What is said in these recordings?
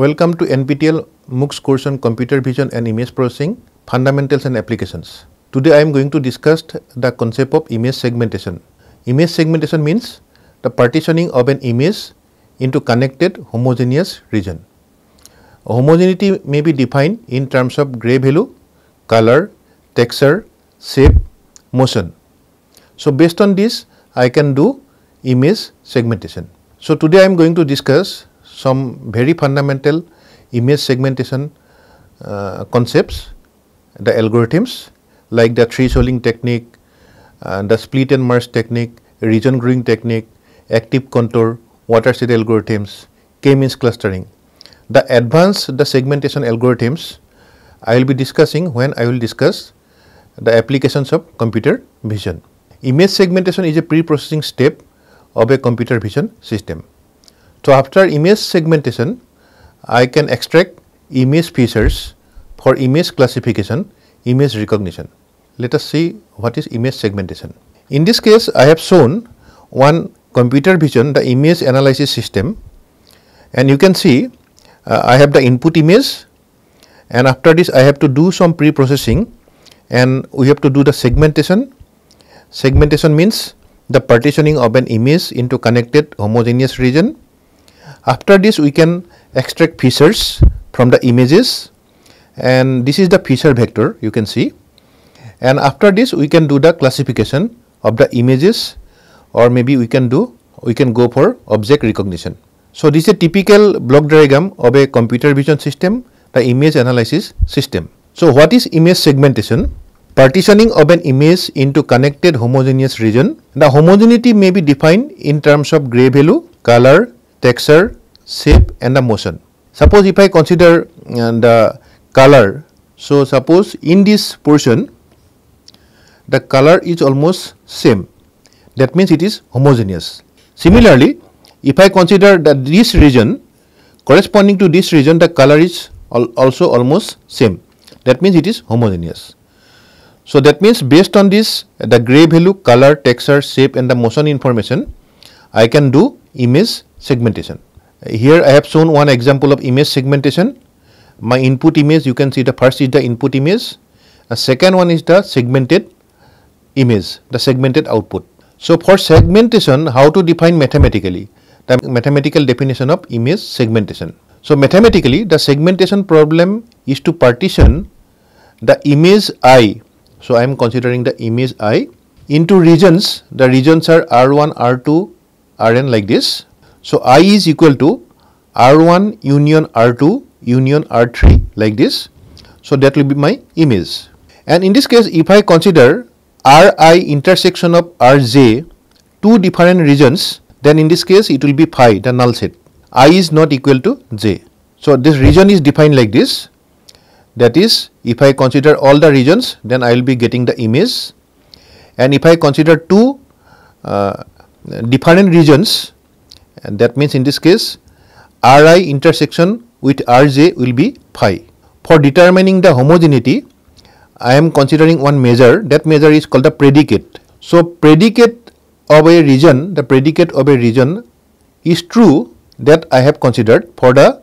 Welcome to NPTEL MOOCs course on Computer Vision and Image Processing, Fundamentals and Applications. Today I am going to discuss the concept of image segmentation. Image segmentation means the partitioning of an image into connected homogeneous region. Homogeneity may be defined in terms of gray value, color, texture, shape, motion. So based on this I can do image segmentation. So today I am going to discuss some very fundamental image segmentation uh, concepts, the algorithms like the tree technique, uh, the split and merge technique, region growing technique, active contour, watershed algorithms, k-means clustering. The advanced the segmentation algorithms I will be discussing when I will discuss the applications of computer vision. Image segmentation is a pre-processing step of a computer vision system. So, after image segmentation, I can extract image features for image classification, image recognition. Let us see what is image segmentation. In this case, I have shown one computer vision, the image analysis system and you can see uh, I have the input image and after this I have to do some pre-processing and we have to do the segmentation. Segmentation means the partitioning of an image into connected homogeneous region after this we can extract features from the images and this is the feature vector you can see and after this we can do the classification of the images or maybe we can do we can go for object recognition. So this is a typical block diagram of a computer vision system the image analysis system. So what is image segmentation? Partitioning of an image into connected homogeneous region. The homogeneity may be defined in terms of gray value, color, texture, shape and the motion. Suppose if I consider uh, the color, so suppose in this portion the color is almost same that means it is homogeneous. Similarly, if I consider that this region corresponding to this region the color is al also almost same that means it is homogeneous. So that means based on this the gray value color texture shape and the motion information I can do image segmentation. Here I have shown one example of image segmentation. My input image you can see the first is the input image, a second one is the segmented image, the segmented output. So for segmentation how to define mathematically the mathematical definition of image segmentation. So mathematically the segmentation problem is to partition the image I. So I am considering the image I into regions. The regions are R1, R2, Rn like this. So, I is equal to R1 union R2 union R3 like this. So, that will be my image. And in this case, if I consider Ri intersection of Rj, two different regions, then in this case, it will be phi, the null set. I is not equal to j. So, this region is defined like this. That is, if I consider all the regions, then I will be getting the image. And if I consider two uh, different regions, and that means in this case Ri intersection with Rj will be phi. For determining the homogeneity, I am considering one measure. That measure is called the predicate. So, predicate of a region, the predicate of a region is true that I have considered for the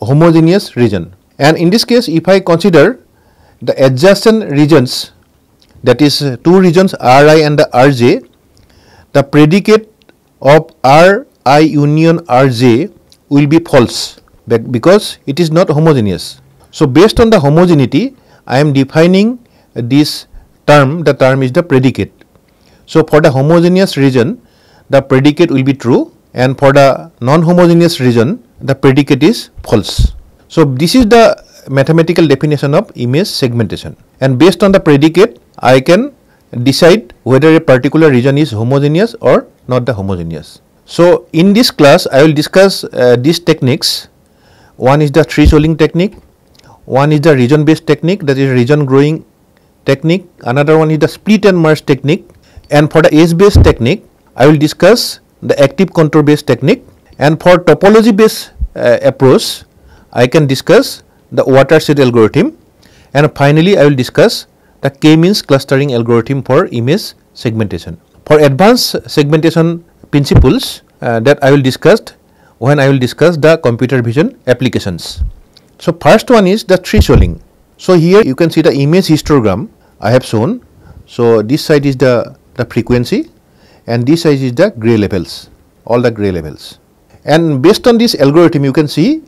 homogeneous region. And in this case, if I consider the adjacent regions, that is two regions Ri and the Rj, the predicate of R I union Rj will be false because it is not homogeneous. So based on the homogeneity, I am defining this term, the term is the predicate. So for the homogeneous region, the predicate will be true and for the non-homogeneous region, the predicate is false. So this is the mathematical definition of image segmentation and based on the predicate, I can decide whether a particular region is homogeneous or not the homogeneous. So, in this class I will discuss uh, these techniques. One is the tree soling technique, one is the region based technique that is region growing technique, another one is the split and merge technique and for the edge based technique I will discuss the active contour based technique and for topology based uh, approach I can discuss the watershed algorithm and finally I will discuss the k-means clustering algorithm for image segmentation. For advanced segmentation principles uh, that I will discuss when I will discuss the computer vision applications. So, first one is the thresholding. So, here you can see the image histogram I have shown. So, this side is the, the frequency and this side is the gray levels, all the gray levels. And based on this algorithm you can see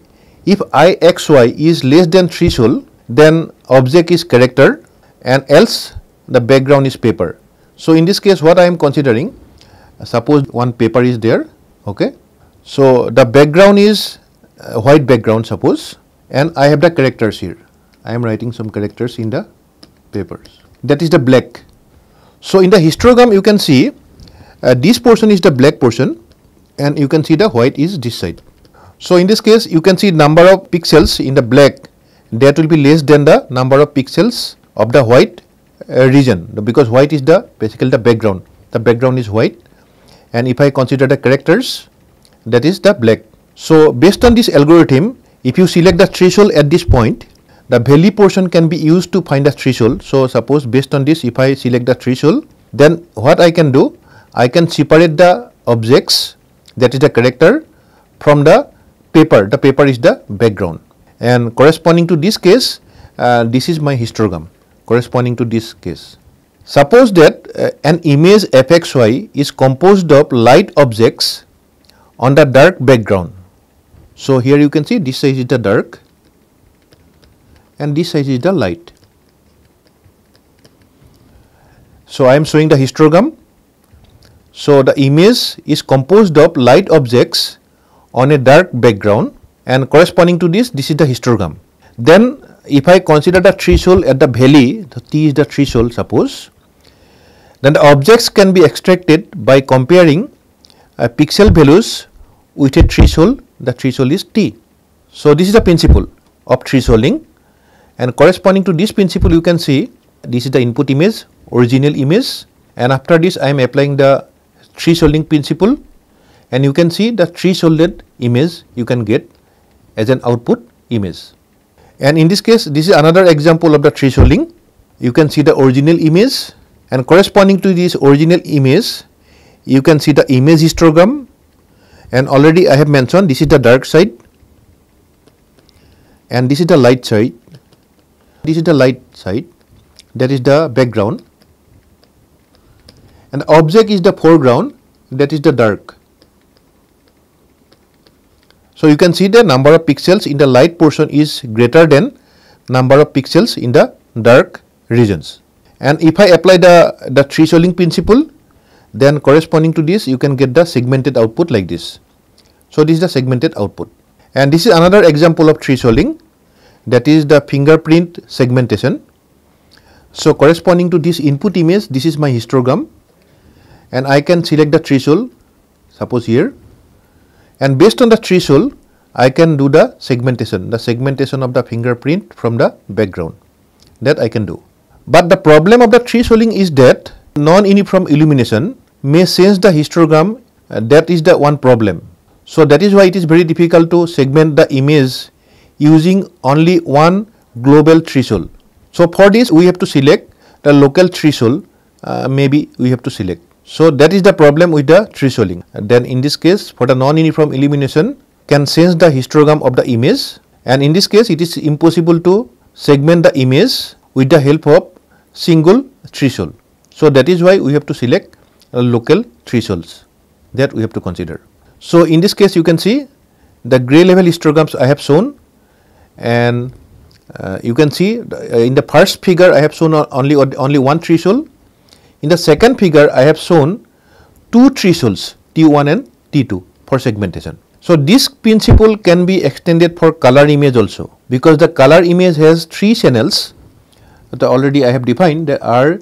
if Ixy is less than threshold then object is character and else the background is paper. So, in this case what I am considering suppose one paper is there okay so the background is uh, white background suppose and I have the characters here I am writing some characters in the papers that is the black so in the histogram you can see uh, this portion is the black portion and you can see the white is this side so in this case you can see number of pixels in the black that will be less than the number of pixels of the white uh, region because white is the basically the background the background is white and if I consider the characters that is the black. So, based on this algorithm if you select the threshold at this point the belly portion can be used to find the threshold. So, suppose based on this if I select the threshold then what I can do I can separate the objects that is the character from the paper the paper is the background and corresponding to this case uh, this is my histogram corresponding to this case. Suppose that uh, an image fxy is composed of light objects on the dark background. So, here you can see this side is the dark and this side is the light. So, I am showing the histogram. So, the image is composed of light objects on a dark background and corresponding to this, this is the histogram. Then if I consider the threshold at the valley, the T is the threshold suppose, then the objects can be extracted by comparing a uh, pixel values with a threshold, the threshold is T. So, this is the principle of thresholding and corresponding to this principle you can see this is the input image, original image and after this I am applying the thresholding principle and you can see the thresholded image you can get as an output image. And in this case this is another example of the thresholding. You can see the original image and corresponding to this original image you can see the image histogram and already I have mentioned this is the dark side and this is the light side this is the light side that is the background and object is the foreground that is the dark so you can see the number of pixels in the light portion is greater than number of pixels in the dark regions and if I apply the, the tree soiling principle then corresponding to this you can get the segmented output like this. So this is the segmented output and this is another example of tree soiling that is the fingerprint segmentation. So corresponding to this input image this is my histogram and I can select the tree soil suppose here and based on the tree soil I can do the segmentation the segmentation of the fingerprint from the background that I can do. But the problem of the tree swelling is that non-uniform illumination may change the histogram. Uh, that is the one problem. So that is why it is very difficult to segment the image using only one global threshold. So for this we have to select the local threshold uh, maybe we have to select. So that is the problem with the thresholding. Uh, then in this case for the non-uniform illumination can change the histogram of the image and in this case it is impossible to segment the image with the help of single threshold. So, that is why we have to select local thresholds that we have to consider. So, in this case you can see the gray level histograms I have shown and uh, you can see the, uh, in the first figure I have shown only only one threshold. In the second figure I have shown two thresholds T1 and T2 for segmentation. So, this principle can be extended for color image also because the color image has three channels so already I have defined there are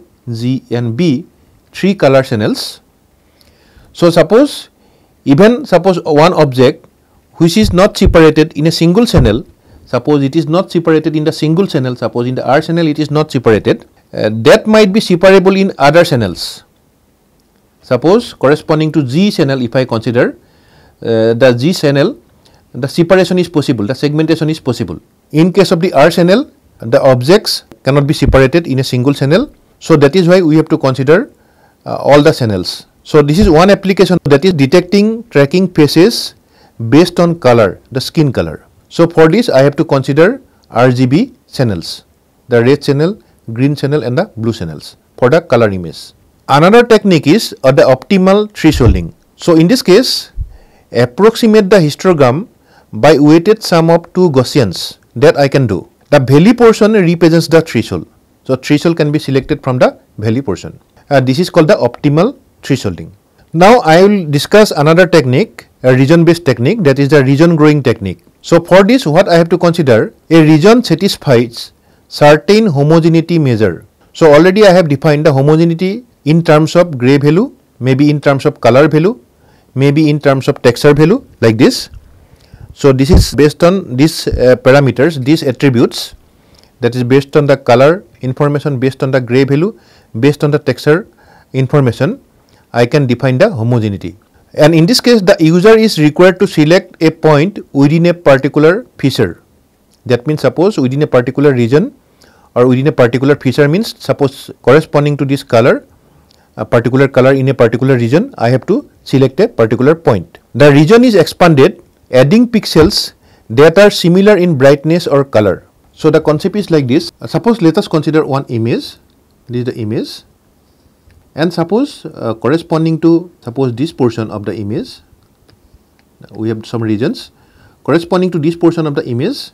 and B three color channels. So, suppose even suppose one object which is not separated in a single channel, suppose it is not separated in the single channel, suppose in the R channel it is not separated, uh, that might be separable in other channels. Suppose corresponding to Z channel if I consider uh, the Z channel, the separation is possible, the segmentation is possible. In case of the R channel, the objects cannot be separated in a single channel. So that is why we have to consider uh, all the channels. So this is one application that is detecting tracking faces based on color, the skin color. So for this I have to consider RGB channels, the red channel, green channel and the blue channels for the color image. Another technique is uh, the optimal thresholding. So in this case, approximate the histogram by weighted sum of two Gaussians that I can do. The valley portion represents the threshold. So, threshold can be selected from the valley portion. Uh, this is called the optimal thresholding. Now, I will discuss another technique, a region based technique that is the region growing technique. So, for this what I have to consider, a region satisfies certain homogeneity measure. So, already I have defined the homogeneity in terms of gray value, maybe in terms of color value, maybe in terms of texture value like this. So, this is based on these uh, parameters, these attributes that is based on the color information, based on the gray value, based on the texture information, I can define the homogeneity. And in this case, the user is required to select a point within a particular feature. That means suppose within a particular region or within a particular feature means suppose corresponding to this color, a particular color in a particular region, I have to select a particular point. The region is expanded adding pixels that are similar in brightness or color. So the concept is like this. Suppose let us consider one image. This is the image. And suppose uh, corresponding to suppose this portion of the image, we have some regions. Corresponding to this portion of the image,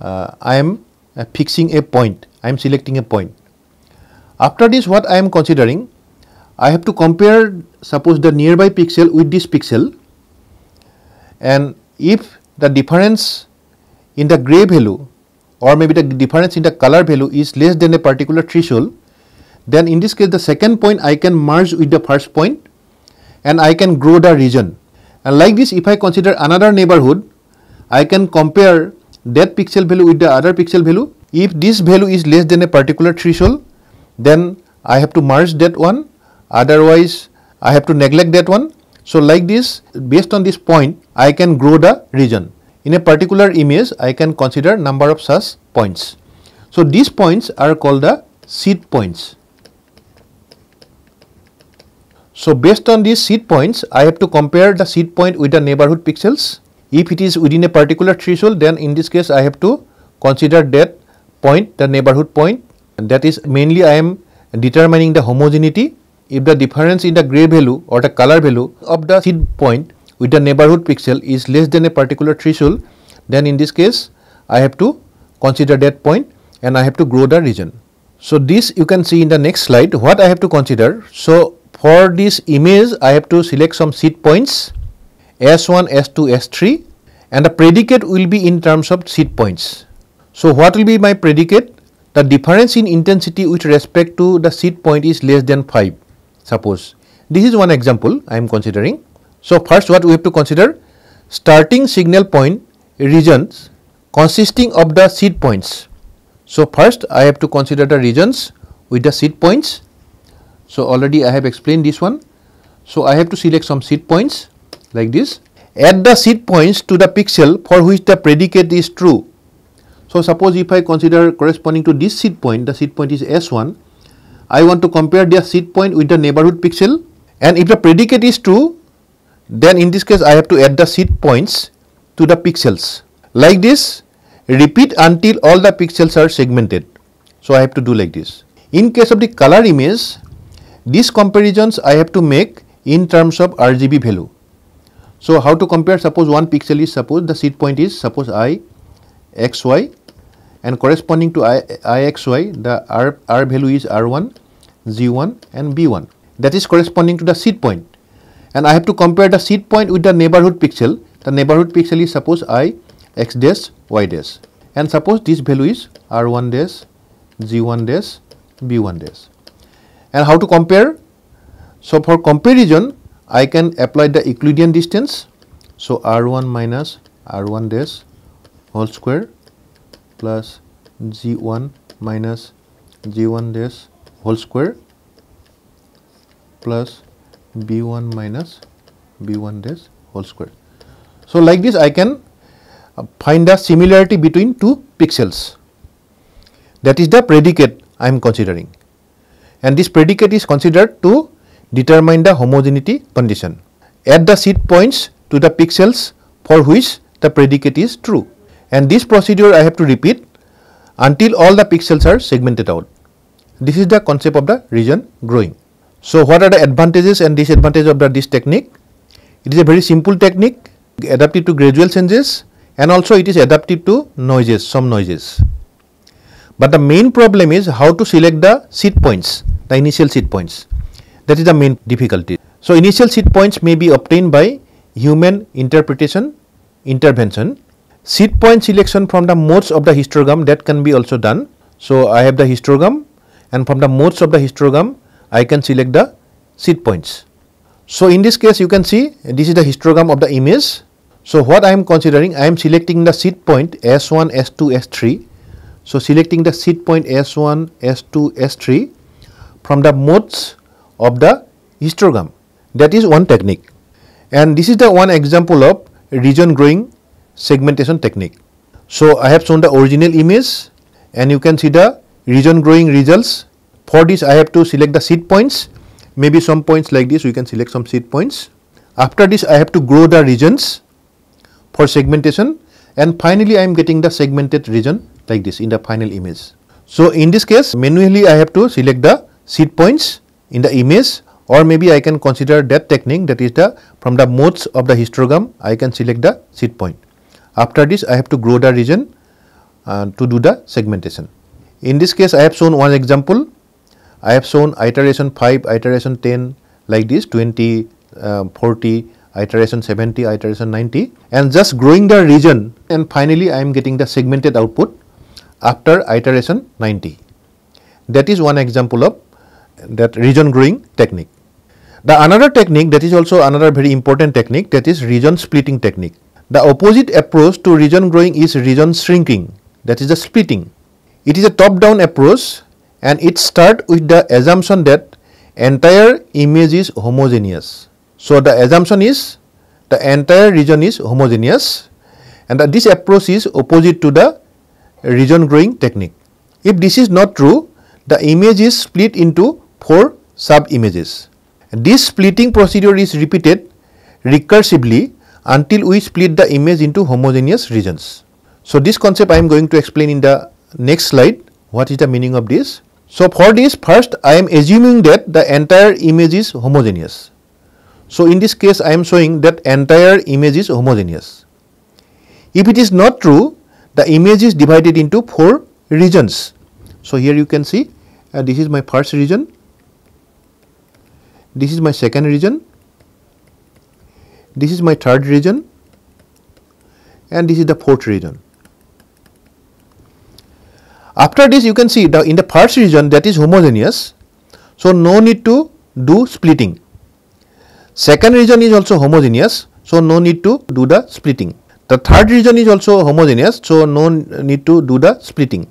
uh, I am uh, fixing a point. I am selecting a point. After this, what I am considering, I have to compare suppose the nearby pixel with this pixel and if the difference in the gray value or maybe the difference in the color value is less than a particular threshold, then in this case the second point I can merge with the first point and I can grow the region. And like this if I consider another neighborhood, I can compare that pixel value with the other pixel value. If this value is less than a particular threshold, then I have to merge that one, otherwise I have to neglect that one so like this, based on this point, I can grow the region. In a particular image, I can consider number of such points. So these points are called the seed points. So based on these seed points, I have to compare the seed point with the neighborhood pixels. If it is within a particular threshold, then in this case I have to consider that point, the neighborhood point. That is mainly I am determining the homogeneity if the difference in the gray value or the color value of the seed point with the neighborhood pixel is less than a particular threshold, then in this case I have to consider that point and I have to grow the region. So this you can see in the next slide what I have to consider. So for this image I have to select some seed points S1, S2, S3 and the predicate will be in terms of seed points. So what will be my predicate? The difference in intensity with respect to the seed point is less than 5. Suppose this is one example I am considering. So, first what we have to consider starting signal point regions consisting of the seed points. So, first I have to consider the regions with the seed points. So, already I have explained this one. So, I have to select some seed points like this. Add the seed points to the pixel for which the predicate is true. So, suppose if I consider corresponding to this seed point, the seed point is S1. I want to compare their seed point with the neighborhood pixel and if the predicate is true then in this case I have to add the seed points to the pixels. Like this repeat until all the pixels are segmented. So I have to do like this. In case of the color image these comparisons I have to make in terms of RGB value. So how to compare suppose one pixel is suppose the seed point is suppose I xy and corresponding to I, IXY the R, R value is R1, z one and B1 that is corresponding to the seed point and I have to compare the seed point with the neighborhood pixel the neighborhood pixel is suppose I x dash y dash and suppose this value is R1 dash, z one dash, B1 dash and how to compare so for comparison I can apply the Euclidean distance so R1 minus R1 dash whole square plus g1 minus g1 this whole square plus b1 minus b1 this whole square. So, like this I can uh, find the similarity between two pixels that is the predicate I am considering and this predicate is considered to determine the homogeneity condition Add the seed points to the pixels for which the predicate is true and this procedure I have to repeat until all the pixels are segmented out. This is the concept of the region growing. So what are the advantages and disadvantages of the, this technique? It is a very simple technique adapted to gradual changes and also it is adapted to noises, some noises. But the main problem is how to select the seed points, the initial seed points. That is the main difficulty. So initial seed points may be obtained by human interpretation intervention seed point selection from the modes of the histogram that can be also done. So, I have the histogram and from the modes of the histogram I can select the seed points. So, in this case you can see this is the histogram of the image. So, what I am considering I am selecting the seed point S1, S2, S3. So, selecting the seed point S1, S2, S3 from the modes of the histogram that is one technique and this is the one example of region growing segmentation technique. So, I have shown the original image and you can see the region growing results. For this I have to select the seed points, maybe some points like this we can select some seed points. After this I have to grow the regions for segmentation and finally I am getting the segmented region like this in the final image. So, in this case manually I have to select the seed points in the image or maybe I can consider that technique that is the from the modes of the histogram I can select the seed point. After this, I have to grow the region uh, to do the segmentation. In this case, I have shown one example. I have shown iteration 5, iteration 10 like this, 20, uh, 40, iteration 70, iteration 90 and just growing the region and finally I am getting the segmented output after iteration 90. That is one example of that region growing technique. The another technique that is also another very important technique that is region splitting technique. The opposite approach to region growing is region shrinking, that is the splitting. It is a top-down approach and it starts with the assumption that entire image is homogeneous. So the assumption is the entire region is homogeneous and this approach is opposite to the region growing technique. If this is not true, the image is split into four sub-images. This splitting procedure is repeated recursively until we split the image into homogeneous regions. So this concept I am going to explain in the next slide what is the meaning of this. So for this first I am assuming that the entire image is homogeneous. So in this case I am showing that entire image is homogeneous. If it is not true the image is divided into 4 regions. So here you can see uh, this is my first region, this is my second region, this is my third region and this is the fourth region. After this you can see the in the first region that is homogeneous. So, no need to do splitting. Second region is also homogeneous. So, no need to do the splitting. The third region is also homogeneous. So, no need to do the splitting.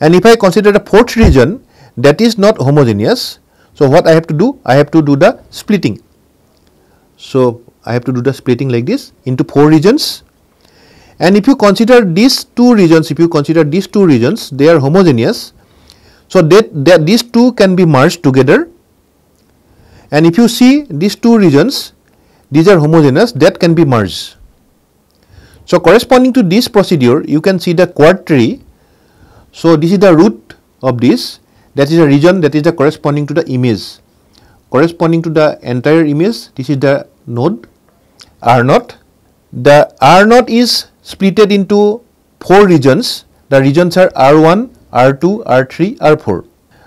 And if I consider the fourth region that is not homogeneous. So, what I have to do? I have to do the splitting. So, I have to do the splitting like this into 4 regions and if you consider these 2 regions, if you consider these 2 regions, they are homogeneous. So, that, that these 2 can be merged together and if you see these 2 regions, these are homogeneous that can be merged. So, corresponding to this procedure, you can see the quad tree. So, this is the root of this that is a region that is the corresponding to the image corresponding to the entire image, this is the node R0. The R0 is split into four regions. The regions are R1, R2, R3, R4.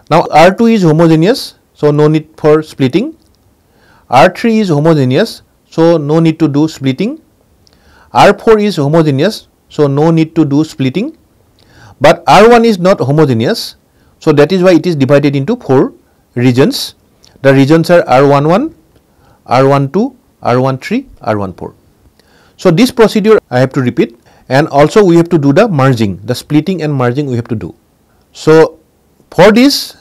Now R2 is homogeneous, so no need for splitting. R3 is homogeneous, so no need to do splitting. R4 is homogeneous, so no need to do splitting. But R1 is not homogeneous, so that is why it is divided into 4 regions. The regions are R11, R12, R13, R14. So, this procedure I have to repeat and also we have to do the merging, the splitting and merging we have to do. So, for this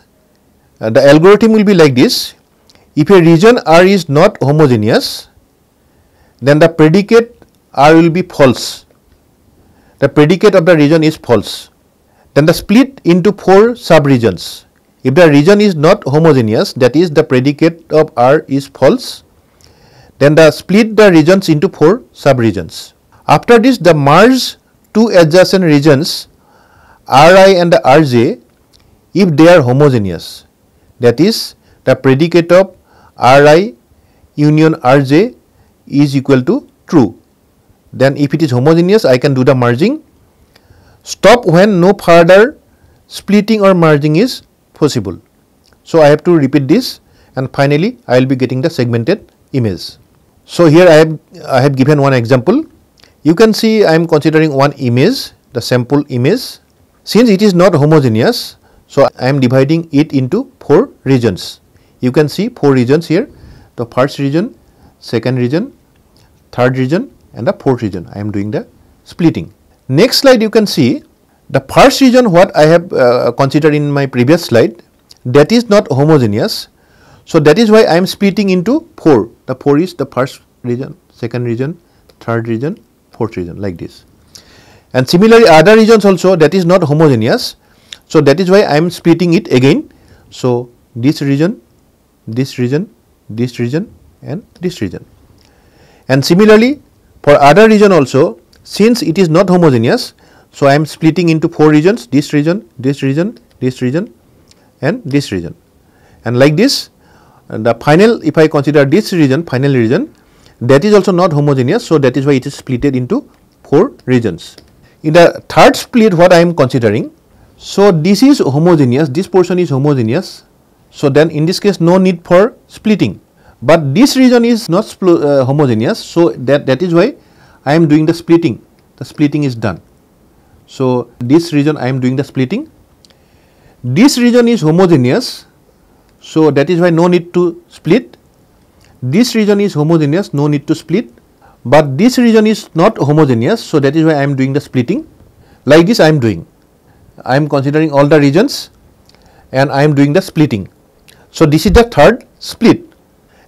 uh, the algorithm will be like this. If a region R is not homogeneous, then the predicate R will be false. The predicate of the region is false. Then the split into 4 subregions. If the region is not homogeneous that is the predicate of R is false then the split the regions into 4 subregions. After this the merge two adjacent regions Ri and Rj if they are homogeneous that is the predicate of Ri union Rj is equal to true then if it is homogeneous I can do the merging. Stop when no further splitting or merging is possible. So, I have to repeat this and finally, I will be getting the segmented image. So, here I have, I have given one example. You can see I am considering one image, the sample image. Since it is not homogeneous, so I am dividing it into 4 regions. You can see 4 regions here, the first region, second region, third region and the fourth region. I am doing the splitting. Next slide you can see the first region, what I have uh, considered in my previous slide that is not homogeneous. So that is why I am splitting into 4. The 4 is the first region, second region, third region, fourth region like this. And similarly other regions also that is not homogeneous. So that is why I am splitting it again. So this region, this region, this region and this region. And similarly for other region also since it is not homogeneous so, I am splitting into four regions this region, this region, this region and this region and like this and the final if I consider this region final region that is also not homogeneous. So, that is why it is splitted into four regions. In the third split what I am considering so this is homogeneous this portion is homogeneous. So, then in this case no need for splitting but this region is not uh, homogeneous. So, that that is why I am doing the splitting the splitting is done. So, this region I am doing the splitting. This region is homogeneous. So, that is why no need to split. This region is homogeneous, no need to split. But this region is not homogeneous. So, that is why I am doing the splitting. Like this I am doing. I am considering all the regions and I am doing the splitting. So, this is the third split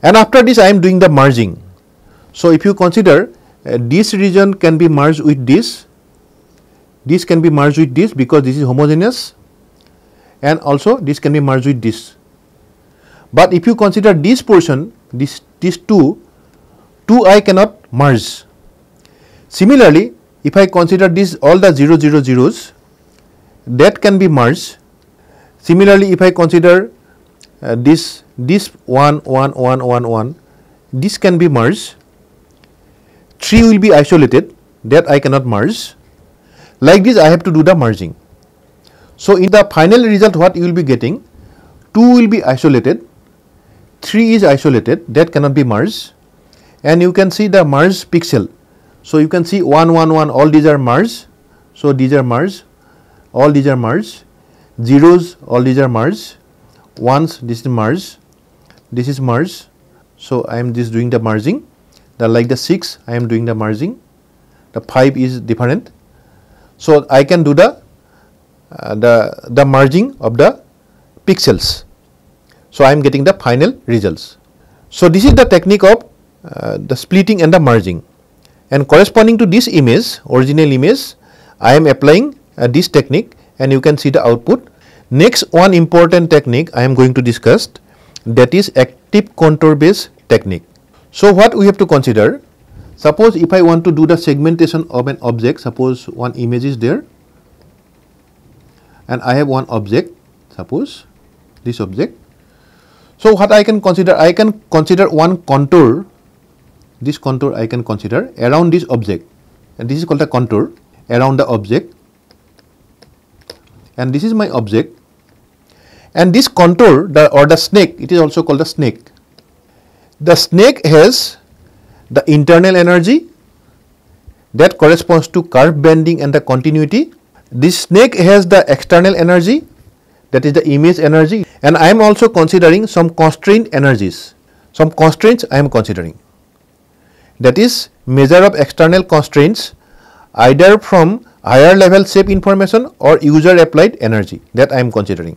and after this I am doing the merging. So, if you consider uh, this region can be merged with this this can be merged with this because this is homogeneous and also this can be merged with this. But if you consider this portion, this, this 2, 2i cannot merge. Similarly, if I consider this all the 0, 0, 0s, that can be merged. Similarly, if I consider uh, this, this 1, 1, 1, 1, 1, this can be merged. 3 will be isolated, that I cannot merge. Like this I have to do the merging. So in the final result what you will be getting 2 will be isolated, 3 is isolated that cannot be merged and you can see the merged pixel. So you can see 1 1 1 all these are merged. So these are merged, all these are merged, zeros all these are merged, ones this is merged, this is merged. So I am just doing the merging. The like the 6 I am doing the merging. The 5 is different so, I can do the, uh, the, the merging of the pixels. So, I am getting the final results. So, this is the technique of uh, the splitting and the merging and corresponding to this image, original image, I am applying uh, this technique and you can see the output. Next one important technique I am going to discuss that is active contour based technique. So, what we have to consider Suppose if I want to do the segmentation of an object, suppose one image is there and I have one object, suppose this object. So, what I can consider? I can consider one contour, this contour I can consider around this object and this is called a contour around the object and this is my object and this contour the, or the snake it is also called the snake. The snake has the internal energy that corresponds to curve bending and the continuity. This snake has the external energy that is the image energy and I am also considering some constraint energies, some constraints I am considering. That is measure of external constraints either from higher level shape information or user applied energy that I am considering.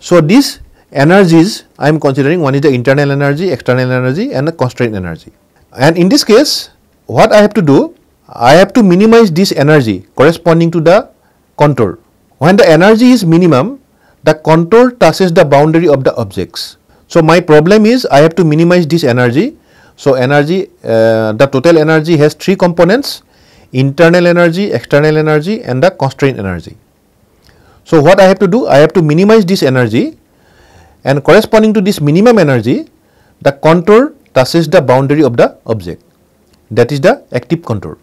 So, these energies I am considering one is the internal energy, external energy and the constraint energy and in this case what I have to do I have to minimize this energy corresponding to the contour. When the energy is minimum the contour touches the boundary of the objects. So my problem is I have to minimize this energy. So energy uh, the total energy has three components internal energy, external energy and the constraint energy. So what I have to do I have to minimize this energy and corresponding to this minimum energy the contour touches the boundary of the object. That is the active control.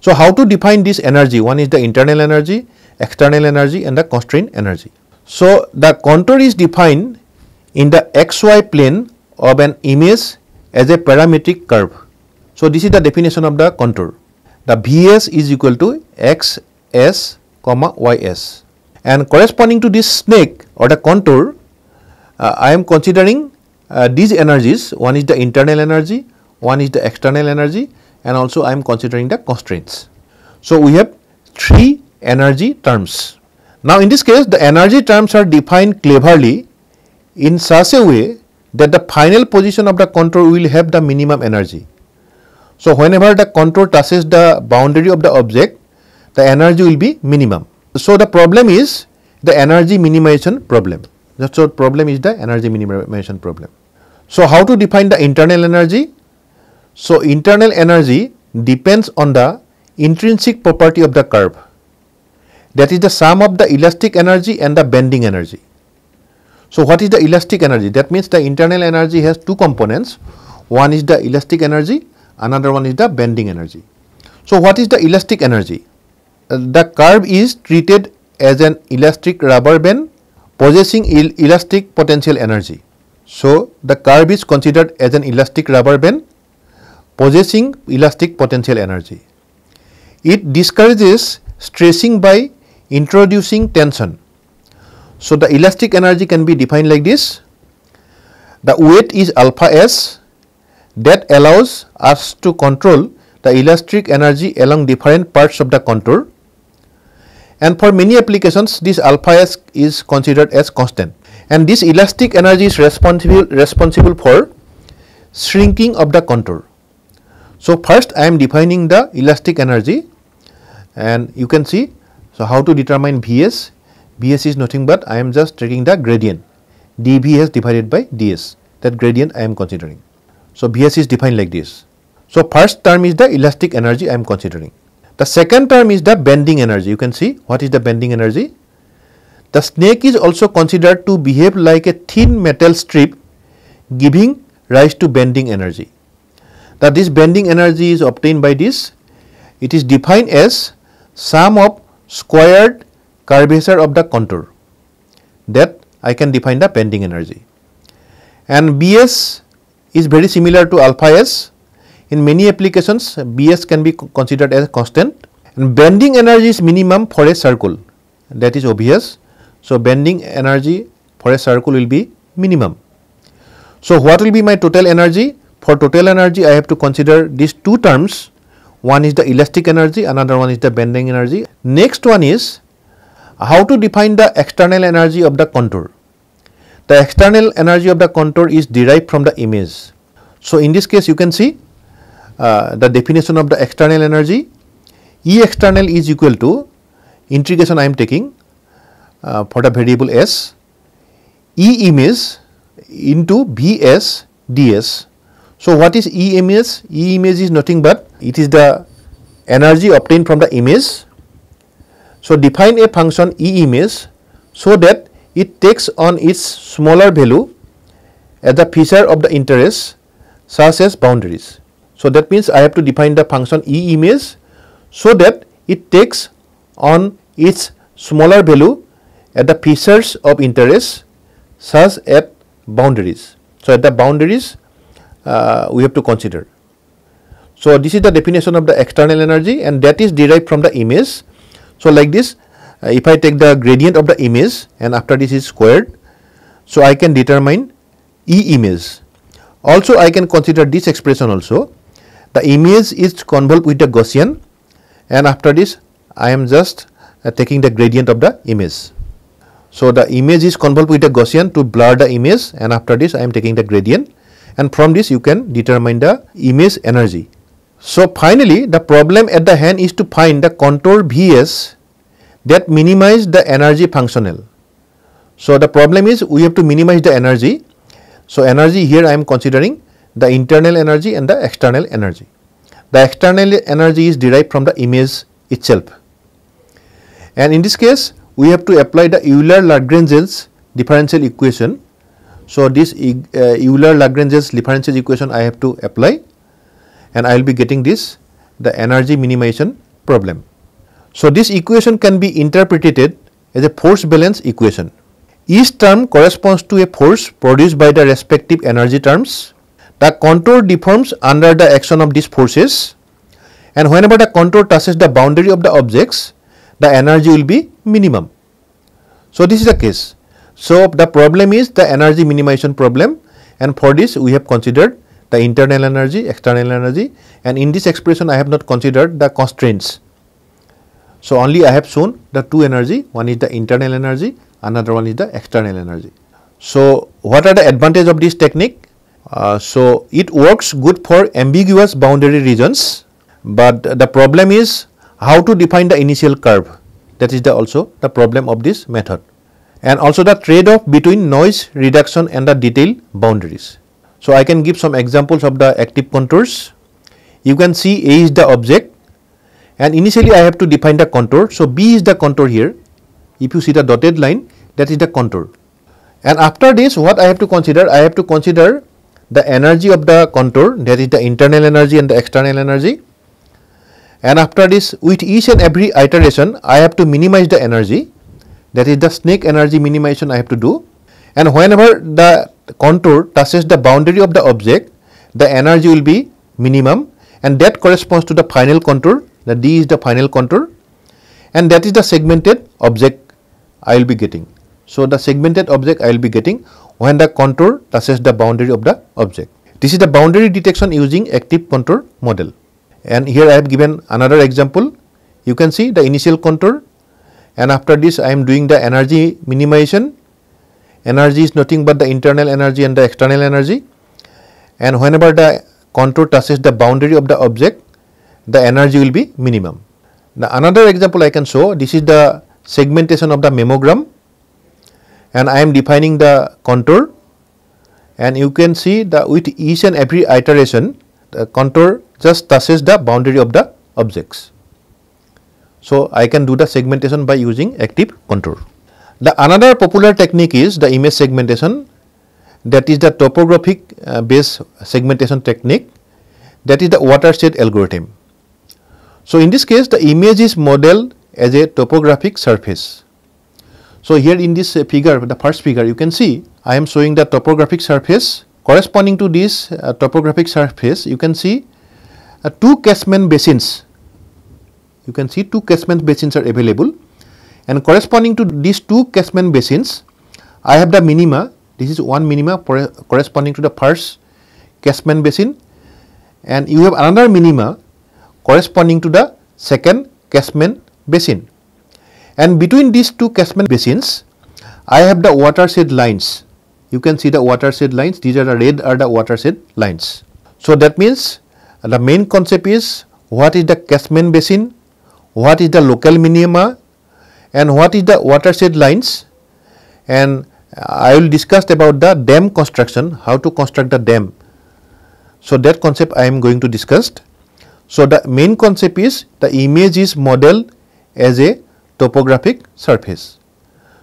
So, how to define this energy? One is the internal energy, external energy and the constraint energy. So, the contour is defined in the xy plane of an image as a parametric curve. So, this is the definition of the contour. The Vs is equal to xs comma ys and corresponding to this snake or the contour, uh, I am considering uh, these energies one is the internal energy, one is the external energy and also I am considering the constraints. So, we have three energy terms. Now, in this case the energy terms are defined cleverly in such a way that the final position of the control will have the minimum energy. So, whenever the control touches the boundary of the object the energy will be minimum. So, the problem is the energy minimization problem. That's what problem is the energy minimization problem. So, how to define the internal energy? So, internal energy depends on the intrinsic property of the curve that is the sum of the elastic energy and the bending energy. So, what is the elastic energy? That means the internal energy has two components. One is the elastic energy, another one is the bending energy. So, what is the elastic energy? Uh, the curve is treated as an elastic rubber band possessing el elastic potential energy. So, the curve is considered as an elastic rubber band possessing elastic potential energy. It discourages stressing by introducing tension. So, the elastic energy can be defined like this. The weight is alpha s that allows us to control the elastic energy along different parts of the contour and for many applications this alpha s is considered as constant and this elastic energy is responsible, responsible for shrinking of the contour. So, first I am defining the elastic energy and you can see so how to determine bs. Bs is nothing but I am just taking the gradient dVs divided by ds that gradient I am considering. So, Vs is defined like this. So, first term is the elastic energy I am considering. The second term is the bending energy you can see what is the bending energy the snake is also considered to behave like a thin metal strip giving rise to bending energy. Now, this bending energy is obtained by this. It is defined as sum of squared curvature of the contour that I can define the bending energy. And Bs is very similar to alpha s. In many applications, Bs can be considered as constant. And bending energy is minimum for a circle that is obvious. So, bending energy for a circle will be minimum. So, what will be my total energy? For total energy, I have to consider these two terms. One is the elastic energy, another one is the bending energy. Next one is how to define the external energy of the contour. The external energy of the contour is derived from the image. So, in this case, you can see uh, the definition of the external energy. E external is equal to integration I am taking for uh, the variable s, E image into b s d s. So, what is E image? E image is nothing but it is the energy obtained from the image. So, define a function E image so that it takes on its smaller value as the feature of the interest such as boundaries. So, that means I have to define the function E image so that it takes on its smaller value at the features of interest such at boundaries. So, at the boundaries uh, we have to consider. So, this is the definition of the external energy and that is derived from the image. So, like this uh, if I take the gradient of the image and after this is squared, so I can determine E image. Also I can consider this expression also. The image is convolved with the Gaussian and after this I am just uh, taking the gradient of the image. So the image is convolved with a Gaussian to blur the image and after this I am taking the gradient and from this you can determine the image energy. So finally the problem at the hand is to find the contour Vs that minimize the energy functional. So the problem is we have to minimize the energy. So energy here I am considering the internal energy and the external energy. The external energy is derived from the image itself. And in this case we have to apply the Euler-Lagrange's differential equation. So, this uh, Euler-Lagrange's differential equation I have to apply and I will be getting this the energy minimization problem. So, this equation can be interpreted as a force balance equation. Each term corresponds to a force produced by the respective energy terms. The contour deforms under the action of these forces and whenever the contour touches the boundary of the objects, the energy will be minimum. So this is the case. So the problem is the energy minimization problem and for this we have considered the internal energy, external energy and in this expression I have not considered the constraints. So only I have shown the two energy, one is the internal energy, another one is the external energy. So what are the advantage of this technique? Uh, so it works good for ambiguous boundary regions but the problem is how to define the initial curve. That is the also the problem of this method. And also the trade-off between noise reduction and the detail boundaries. So I can give some examples of the active contours. You can see A is the object and initially I have to define the contour. So B is the contour here. If you see the dotted line, that is the contour. And after this, what I have to consider? I have to consider the energy of the contour, that is the internal energy and the external energy and after this with each and every iteration I have to minimize the energy that is the snake energy minimization I have to do and whenever the contour touches the boundary of the object the energy will be minimum and that corresponds to the final contour the D is the final contour and that is the segmented object I will be getting. So, the segmented object I will be getting when the contour touches the boundary of the object. This is the boundary detection using active contour model and here I have given another example. You can see the initial contour and after this I am doing the energy minimization. Energy is nothing but the internal energy and the external energy and whenever the contour touches the boundary of the object the energy will be minimum. Now another example I can show this is the segmentation of the memogram and I am defining the contour and you can see that with each and every iteration the contour just touches the boundary of the objects. So, I can do the segmentation by using active contour. The another popular technique is the image segmentation that is the topographic uh, based segmentation technique that is the watershed algorithm. So, in this case the image is modeled as a topographic surface. So, here in this figure the first figure you can see I am showing the topographic surface corresponding to this uh, topographic surface you can see uh, two catchment basins. You can see two catchment basins are available and corresponding to these two catchment basins, I have the minima. This is one minima uh, corresponding to the first catchment basin and you have another minima corresponding to the second catchment basin. And between these two catchment basins, I have the watershed lines. You can see the watershed lines. These are the red are the watershed lines. So that means the main concept is what is the catchment basin, what is the local minima and what is the watershed lines and I will discuss about the dam construction, how to construct the dam. So that concept I am going to discuss. So the main concept is the image is modeled as a topographic surface.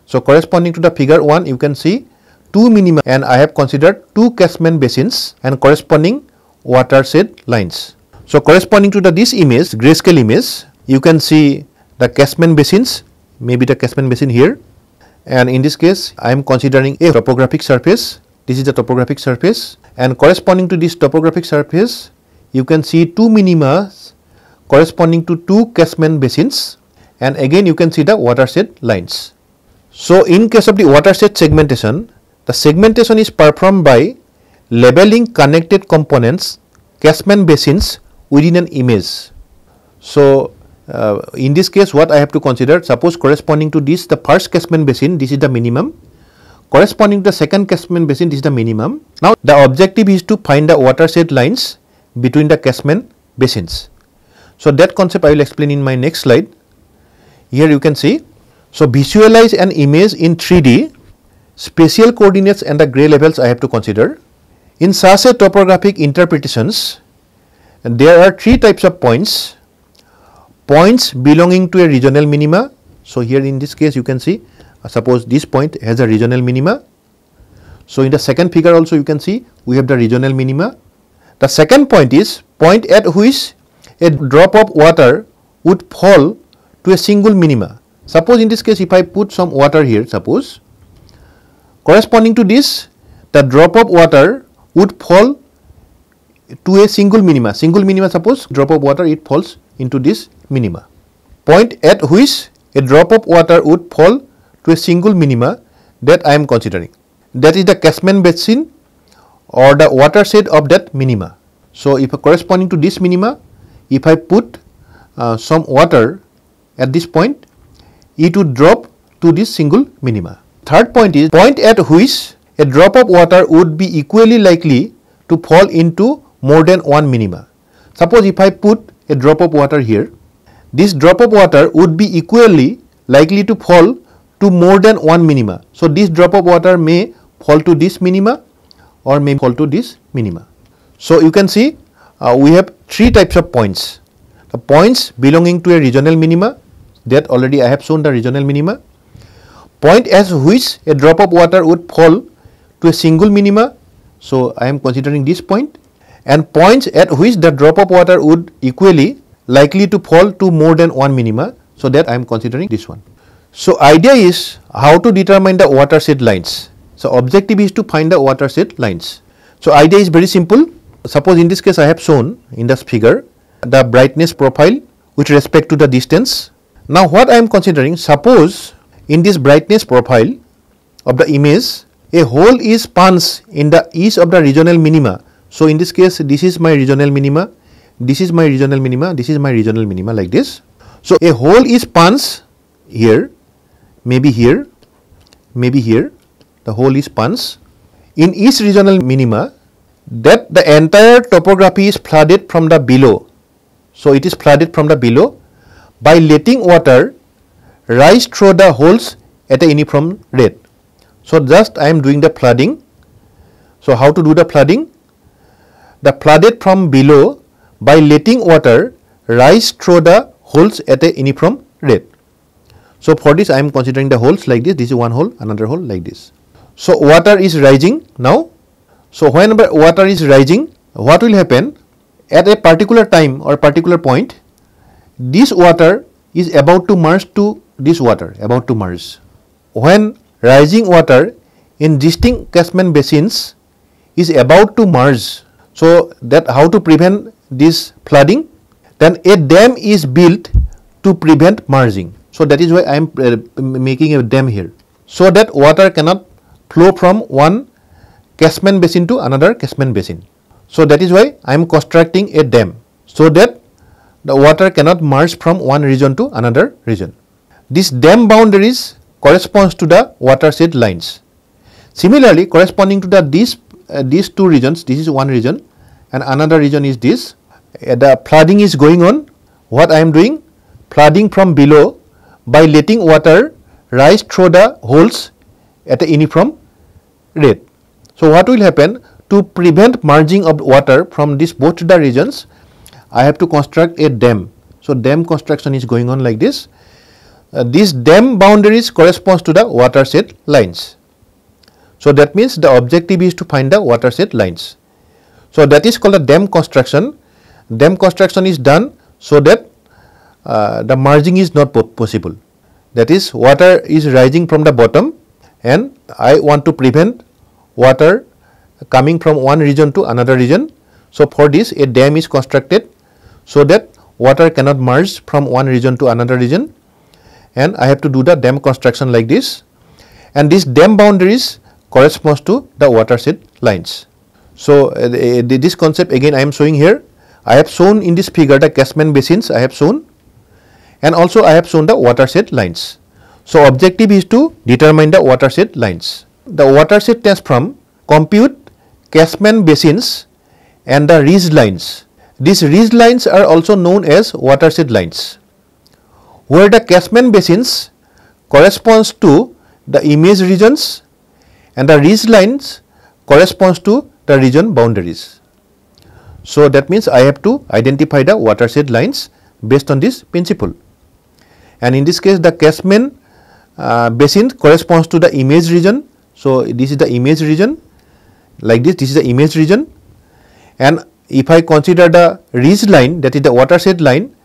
So corresponding to the figure 1 you can see two minima and I have considered two catchment basins and corresponding watershed lines. So, corresponding to the this image, grayscale image, you can see the catchment basins, maybe the catchment basin here and in this case I am considering a topographic surface. This is the topographic surface and corresponding to this topographic surface you can see two minima corresponding to two catchment basins and again you can see the watershed lines. So in case of the watershed segmentation, the segmentation is performed by labeling connected components Cashman basins within an image. So, uh, in this case what I have to consider suppose corresponding to this the first Cashman basin this is the minimum corresponding to the second Cashman basin this is the minimum. Now, the objective is to find the watershed lines between the Cashman basins. So, that concept I will explain in my next slide. Here you can see. So, visualize an image in 3D, spatial coordinates and the gray levels I have to consider. In Sase topographic interpretations, there are three types of points. Points belonging to a regional minima. So, here in this case you can see uh, suppose this point has a regional minima. So, in the second figure also you can see we have the regional minima. The second point is point at which a drop of water would fall to a single minima. Suppose in this case if I put some water here suppose corresponding to this the drop of water would fall to a single minima. Single minima suppose drop of water it falls into this minima. Point at which a drop of water would fall to a single minima that I am considering. That is the catchment basin or the watershed of that minima. So, if corresponding to this minima, if I put uh, some water at this point, it would drop to this single minima. Third point is point at which a drop of water would be equally likely to fall into more than one minima. Suppose if I put a drop of water here, this drop of water would be equally likely to fall to more than one minima. So, this drop of water may fall to this minima or may fall to this minima. So, you can see uh, we have three types of points. The points belonging to a regional minima that already I have shown the regional minima. Point as which a drop of water would fall to a single minima. So, I am considering this point and points at which the drop of water would equally likely to fall to more than one minima. So, that I am considering this one. So, idea is how to determine the watershed lines. So, objective is to find the watershed lines. So, idea is very simple. Suppose in this case I have shown in this figure the brightness profile with respect to the distance. Now, what I am considering suppose in this brightness profile of the image a hole is punched in the east of the regional minima. So in this case, this is my regional minima, this is my regional minima, this is my regional minima like this. So a hole is punched here, maybe here, maybe here, the hole is punched. In each regional minima, that the entire topography is flooded from the below. So it is flooded from the below by letting water rise through the holes at a uniform rate. So, just I am doing the flooding. So, how to do the flooding? The flooded from below by letting water rise through the holes at a uniform rate. So, for this I am considering the holes like this, this is one hole, another hole like this. So, water is rising now. So, when water is rising, what will happen? At a particular time or particular point, this water is about to merge to this water, about to merge. When rising water in distinct catchment basins is about to merge. So that how to prevent this flooding? Then a dam is built to prevent merging. So that is why I am uh, making a dam here. So that water cannot flow from one catchment basin to another catchment basin. So that is why I am constructing a dam so that the water cannot merge from one region to another region. These dam boundaries corresponds to the watershed lines. Similarly, corresponding to the these uh, these two regions, this is one region and another region is this. Uh, the flooding is going on. What I am doing? Flooding from below by letting water rise through the holes at a uniform rate. So, what will happen? To prevent merging of water from this both the regions, I have to construct a dam. So, dam construction is going on like this uh, these dam boundaries corresponds to the watershed lines. So that means the objective is to find the watershed lines. So that is called a dam construction. Dam construction is done so that uh, the merging is not possible. That is water is rising from the bottom and I want to prevent water coming from one region to another region. So for this a dam is constructed so that water cannot merge from one region to another region and I have to do the dam construction like this and these dam boundaries corresponds to the watershed lines. So, uh, the, uh, the, this concept again I am showing here. I have shown in this figure the catchment basins I have shown and also I have shown the watershed lines. So, objective is to determine the watershed lines. The watershed transform compute catchment basins and the ridge lines. These ridge lines are also known as watershed lines where the catchment basins corresponds to the image regions and the ridge lines corresponds to the region boundaries. So, that means I have to identify the watershed lines based on this principle. And in this case the catchment uh, basin corresponds to the image region. So, this is the image region like this, this is the image region and if I consider the ridge line that is the watershed line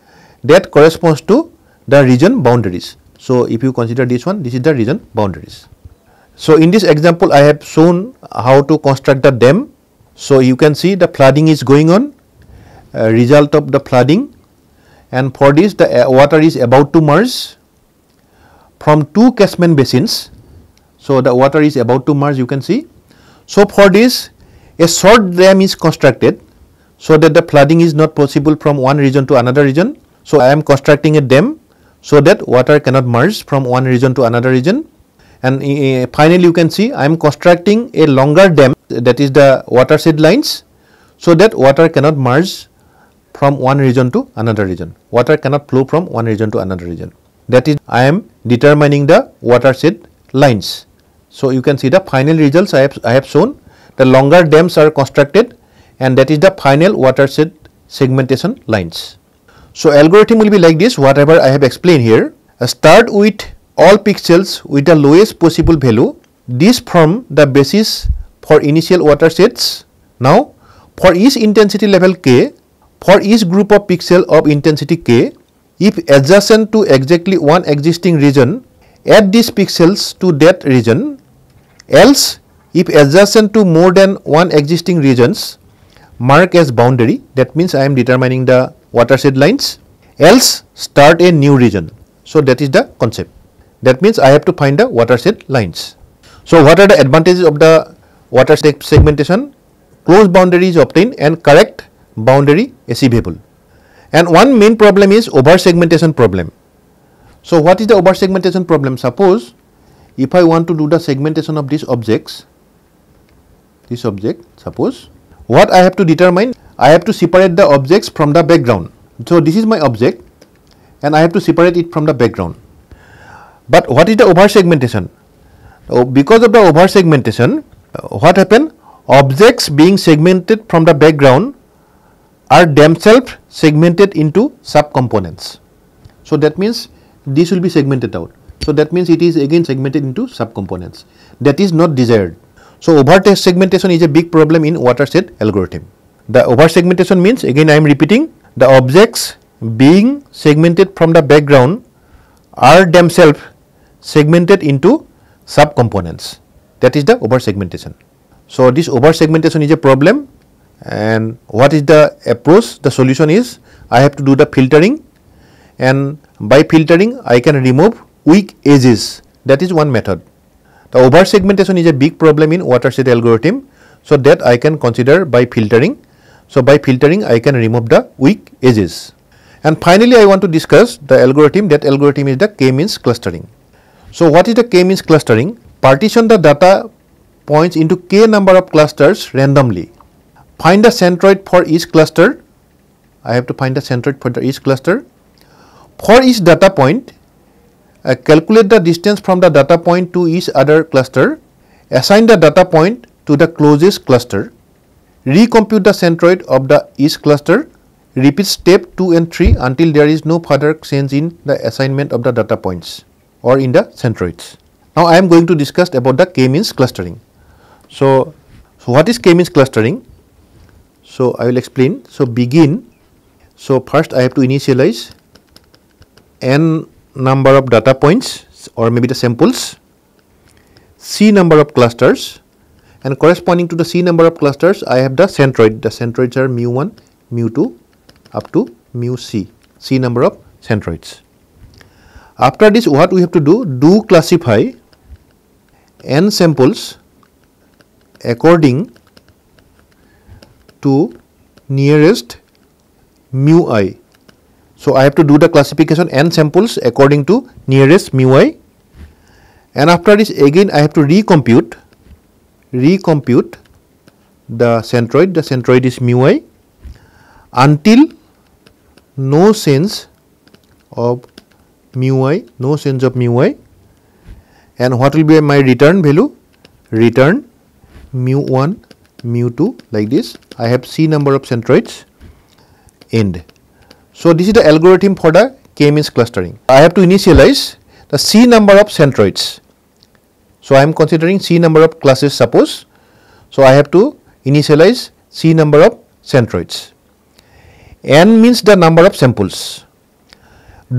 that corresponds to the region boundaries. So, if you consider this one, this is the region boundaries. So, in this example, I have shown how to construct the dam. So, you can see the flooding is going on, uh, result of the flooding and for this the uh, water is about to merge from two catchment basins. So, the water is about to merge you can see. So, for this a short dam is constructed so that the flooding is not possible from one region to another region. So, I am constructing a dam so that water cannot merge from one region to another region and uh, finally you can see I am constructing a longer dam that is the watershed lines so that water cannot merge from one region to another region. Water cannot flow from one region to another region. That is I am determining the watershed lines. So you can see the final results I have, I have shown the longer dams are constructed and that is the final watershed segmentation lines. So algorithm will be like this whatever I have explained here. Uh, start with all pixels with the lowest possible value. This form the basis for initial water sets. Now for each intensity level k, for each group of pixel of intensity k, if adjacent to exactly one existing region, add these pixels to that region. Else if adjacent to more than one existing regions, mark as boundary that means I am determining the watershed lines else start a new region. So that is the concept. That means I have to find the watershed lines. So what are the advantages of the watershed segmentation? Close boundaries obtain obtained and correct boundary achievable. And one main problem is over segmentation problem. So what is the over segmentation problem? Suppose if I want to do the segmentation of these objects, this object suppose, what I have to determine I have to separate the objects from the background. So this is my object and I have to separate it from the background. But what is the over segmentation? Oh, because of the over segmentation, uh, what happened? Objects being segmented from the background are themselves segmented into subcomponents. So that means this will be segmented out. So that means it is again segmented into subcomponents. That is not desired. So over segmentation is a big problem in watershed algorithm. The over segmentation means again I am repeating the objects being segmented from the background are themselves segmented into sub components. that is the over segmentation. So, this over segmentation is a problem and what is the approach the solution is I have to do the filtering and by filtering I can remove weak edges that is one method. The over segmentation is a big problem in watershed algorithm so that I can consider by filtering so, by filtering I can remove the weak edges. And finally, I want to discuss the algorithm that algorithm is the k-means clustering. So, what is the k-means clustering? Partition the data points into k number of clusters randomly. Find the centroid for each cluster. I have to find the centroid for the each cluster. For each data point, uh, calculate the distance from the data point to each other cluster. Assign the data point to the closest cluster. Recompute the centroid of the each cluster. Repeat step 2 and 3 until there is no further change in the assignment of the data points or in the centroids. Now I am going to discuss about the k-means clustering. So, so what is k-means clustering? So I will explain. So begin. So first I have to initialize n number of data points or maybe the samples, c number of clusters, and corresponding to the C number of clusters I have the centroid. The centroids are mu1, mu2 up to mu c, c number of centroids. After this what we have to do? Do classify n samples according to nearest mu i. So, I have to do the classification n samples according to nearest mu i and after this again I have to recompute recompute the centroid, the centroid is mu i until no sense of mu i, no sense of mu i and what will be my return value? Return mu 1, mu 2 like this. I have c number of centroids end. So, this is the algorithm for the k-means clustering. I have to initialize the c number of centroids. So, I am considering C number of classes suppose. So, I have to initialize C number of centroids. N means the number of samples.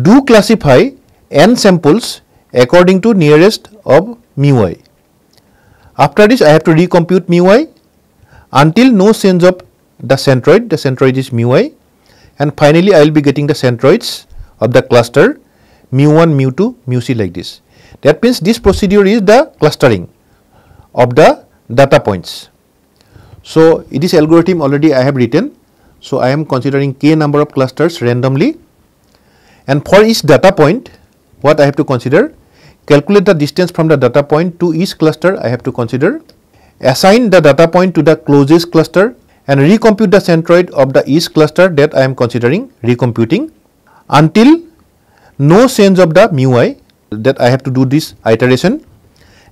Do classify N samples according to nearest of mu i. After this, I have to recompute mu i until no change of the centroid, the centroid is mu i and finally I will be getting the centroids of the cluster mu 1, mu 2, mu c like this. That means this procedure is the clustering of the data points. So, this algorithm already I have written. So, I am considering k number of clusters randomly and for each data point what I have to consider calculate the distance from the data point to each cluster I have to consider assign the data point to the closest cluster and recompute the centroid of the each cluster that I am considering recomputing until no change of the mu i that I have to do this iteration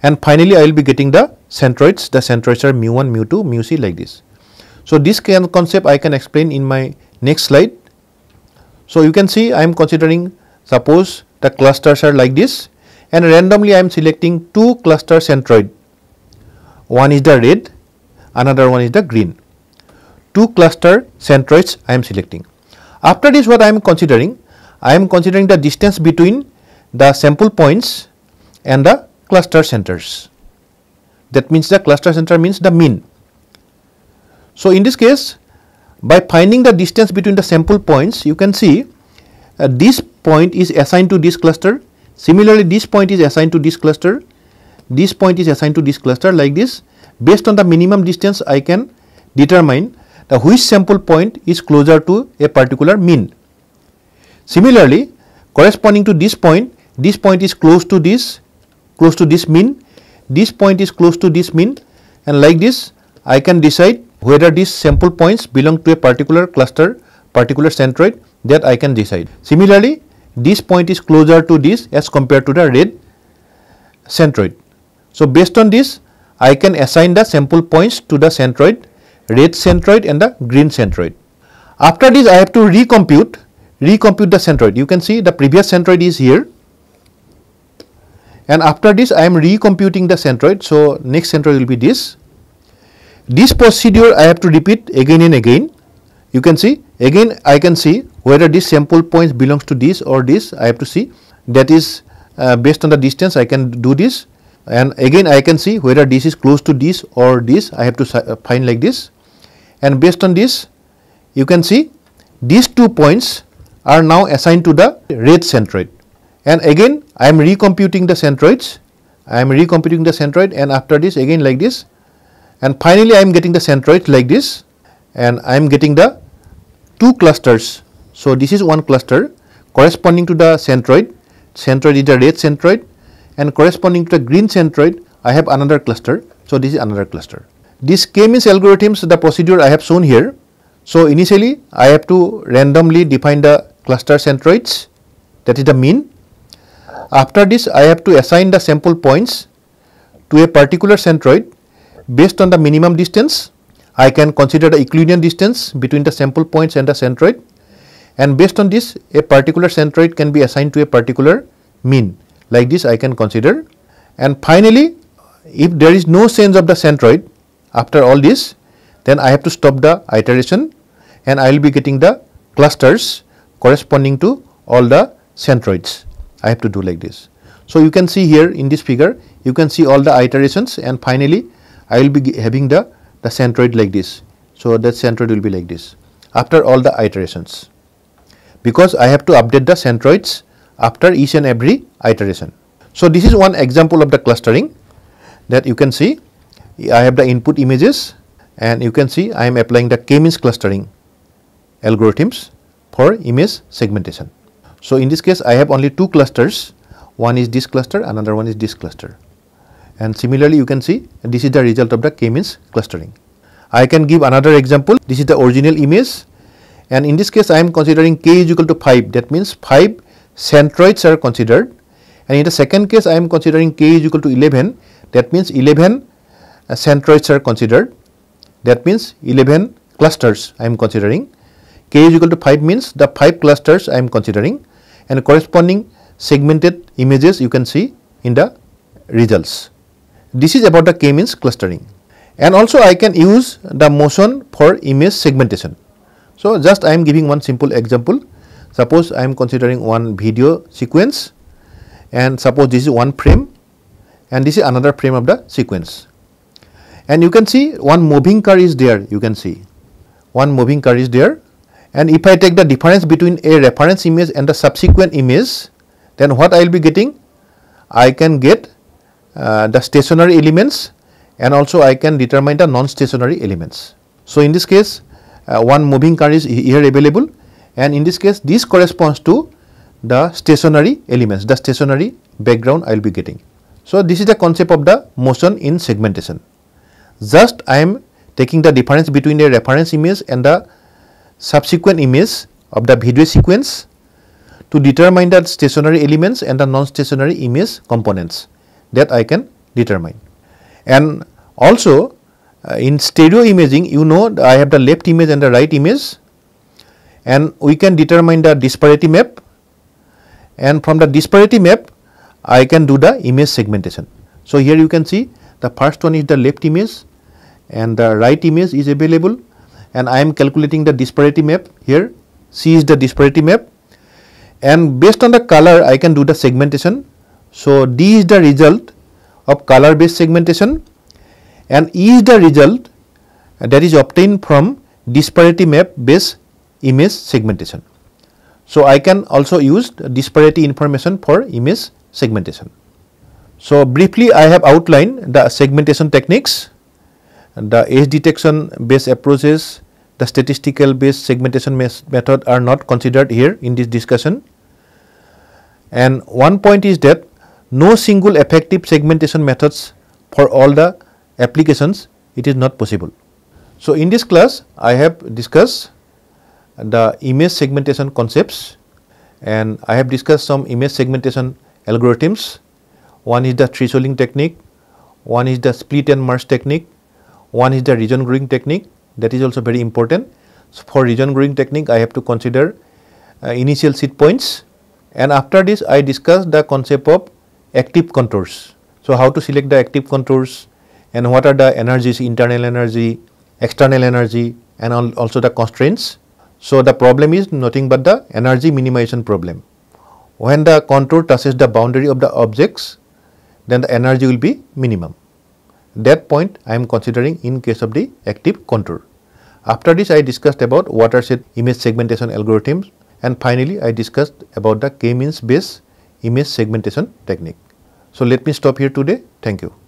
and finally I will be getting the centroids. The centroids are mu1, mu2, mu3 like this. So, this can concept I can explain in my next slide. So, you can see I am considering suppose the clusters are like this and randomly I am selecting two cluster centroid. One is the red, another one is the green. Two cluster centroids I am selecting. After this what I am considering, I am considering the distance between the sample points and the cluster centers. That means the cluster center means the mean. So, in this case by finding the distance between the sample points you can see uh, this point is assigned to this cluster. Similarly, this point is assigned to this cluster, this point is assigned to this cluster like this. Based on the minimum distance I can determine the which sample point is closer to a particular mean. Similarly, corresponding to this point this point is close to this close to this mean this point is close to this mean and like this I can decide whether these sample points belong to a particular cluster particular centroid that I can decide. Similarly, this point is closer to this as compared to the red centroid. So, based on this I can assign the sample points to the centroid red centroid and the green centroid. After this I have to recompute recompute the centroid. You can see the previous centroid is here and after this I am recomputing the centroid. So, next centroid will be this. This procedure I have to repeat again and again. You can see again I can see whether this sample point belongs to this or this I have to see that is uh, based on the distance I can do this and again I can see whether this is close to this or this I have to uh, find like this and based on this you can see these two points are now assigned to the red centroid and again I am recomputing the centroids. I am recomputing the centroid and after this again like this and finally I am getting the centroid like this and I am getting the two clusters. So, this is one cluster corresponding to the centroid, centroid is the red centroid and corresponding to the green centroid I have another cluster. So, this is another cluster. This k-means algorithms the procedure I have shown here. So, initially I have to randomly define the cluster centroids that is the mean after this, I have to assign the sample points to a particular centroid based on the minimum distance. I can consider the Euclidean distance between the sample points and the centroid and based on this a particular centroid can be assigned to a particular mean like this I can consider and finally if there is no change of the centroid after all this then I have to stop the iteration and I will be getting the clusters corresponding to all the centroids. I have to do like this. So, you can see here in this figure, you can see all the iterations and finally, I will be having the, the centroid like this. So, that centroid will be like this after all the iterations because I have to update the centroids after each and every iteration. So, this is one example of the clustering that you can see. I have the input images and you can see I am applying the k-means clustering algorithms for image segmentation. So, in this case I have only two clusters, one is this cluster, another one is this cluster. And similarly you can see this is the result of the k-means clustering. I can give another example, this is the original image and in this case I am considering k is equal to 5 that means 5 centroids are considered and in the second case I am considering k is equal to 11 that means 11 uh, centroids are considered that means 11 clusters I am considering k is equal to 5 means the 5 clusters I am considering and corresponding segmented images you can see in the results. This is about the k-means clustering and also I can use the motion for image segmentation. So, just I am giving one simple example. Suppose I am considering one video sequence and suppose this is one frame and this is another frame of the sequence. And you can see one moving car is there you can see one moving car is there and if I take the difference between a reference image and the subsequent image then what I will be getting? I can get uh, the stationary elements and also I can determine the non-stationary elements. So, in this case uh, one moving car is here available and in this case this corresponds to the stationary elements, the stationary background I will be getting. So, this is the concept of the motion in segmentation. Just I am taking the difference between a reference image and the subsequent image of the video sequence to determine the stationary elements and the non-stationary image components that I can determine. And also uh, in stereo imaging you know I have the left image and the right image and we can determine the disparity map and from the disparity map I can do the image segmentation. So, here you can see the first one is the left image and the right image is available and I am calculating the disparity map here. C is the disparity map and based on the color I can do the segmentation. So, D is the result of color based segmentation and E is the result that is obtained from disparity map based image segmentation. So, I can also use disparity information for image segmentation. So, briefly I have outlined the segmentation techniques, the edge detection based approaches, the statistical based segmentation method are not considered here in this discussion. And one point is that no single effective segmentation methods for all the applications, it is not possible. So, in this class, I have discussed the image segmentation concepts and I have discussed some image segmentation algorithms. One is the thresholding technique, one is the split and merge technique, one is the region growing technique that is also very important. So, for region growing technique I have to consider uh, initial seed points and after this I discuss the concept of active contours. So, how to select the active contours and what are the energies internal energy, external energy and also the constraints. So, the problem is nothing but the energy minimization problem. When the contour touches the boundary of the objects then the energy will be minimum. That point I am considering in case of the active contour. After this I discussed about watershed image segmentation algorithms and finally I discussed about the k-means based image segmentation technique. So let me stop here today. Thank you.